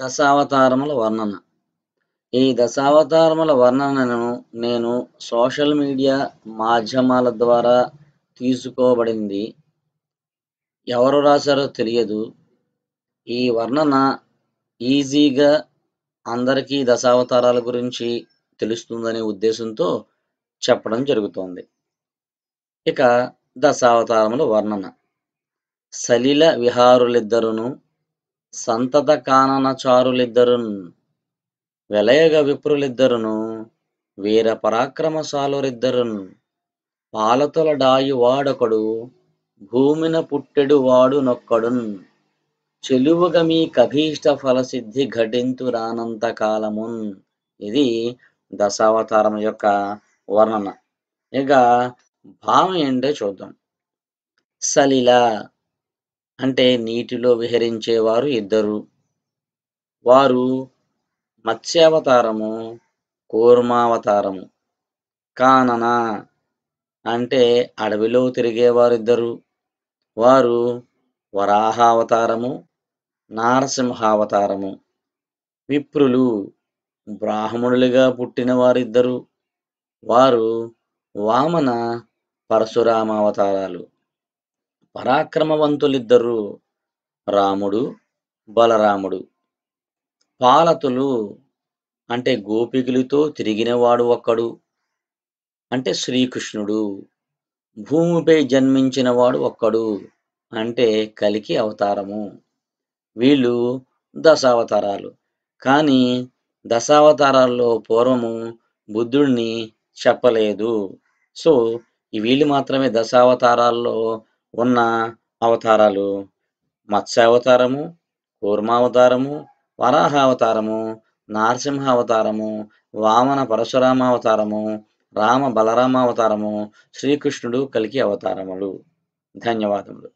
దశావతారముల వర్ణన ఈ దశావతారముల వర్ణనను నేను సోషల్ మీడియా మాధ్యమాల ద్వారా తీసుకోబడింది ఎవరు రాశారో తెలియదు ఈ వర్ణన ఈజీగా అందరికీ దశావతారాల గురించి తెలుస్తుందనే ఉద్దేశంతో చెప్పడం జరుగుతోంది ఇక దశావతారముల వర్ణన సలిల విహారులిద్దరును సంతత కాననచారులిద్దరున్ వెలయగ విప్రులిద్దరును వీర పరాక్రమశాలురిద్దరున్ డాయి వాడొకడు భూమిన పుట్టెడు వాడు నొక్కడున్ చెలువుగ మీ కభీష్ట ఫలసిద్ధి ఘటింతు రానంత కాలమున్ ఇది దశావతారం యొక్క వర్ణన ఇక భావం ఏంటో చూద్దాం సలిలా అంటే నీటిలో విహరించేవారు ఇద్దరు వారు మత్స్యావతారము కూర్మావతారము కాననా అంటే అడవిలో తిరిగేవారిద్దరు వారు వరాహావతారము నారసింహావతారము విప్రులు బ్రాహ్మణులుగా పుట్టిన వారిద్దరు వారు వామన పరశురామావతారాలు పరాక్రమవంతులిద్దరు రాముడు బలరాముడు పాలతులు అంటే గోపికులతో తిరిగినవాడు ఒక్కడు అంటే శ్రీకృష్ణుడు భూమిపై జన్మించినవాడు ఒక్కడు అంటే కలికి అవతారము వీళ్ళు దశావతారాలు కానీ దశావతారాల్లో పూర్వము బుద్ధుడిని చెప్పలేదు సో వీళ్ళు మాత్రమే దశావతారాల్లో ఉన్న అవతారాలు మత్స్య వరాహ కూర్మావతారము నారసింహ అవతారము వామన పరశురామ అవతారము రామ బలరామ అవతారము శ్రీకృష్ణుడు కలిగి అవతారములు ధన్యవాదములు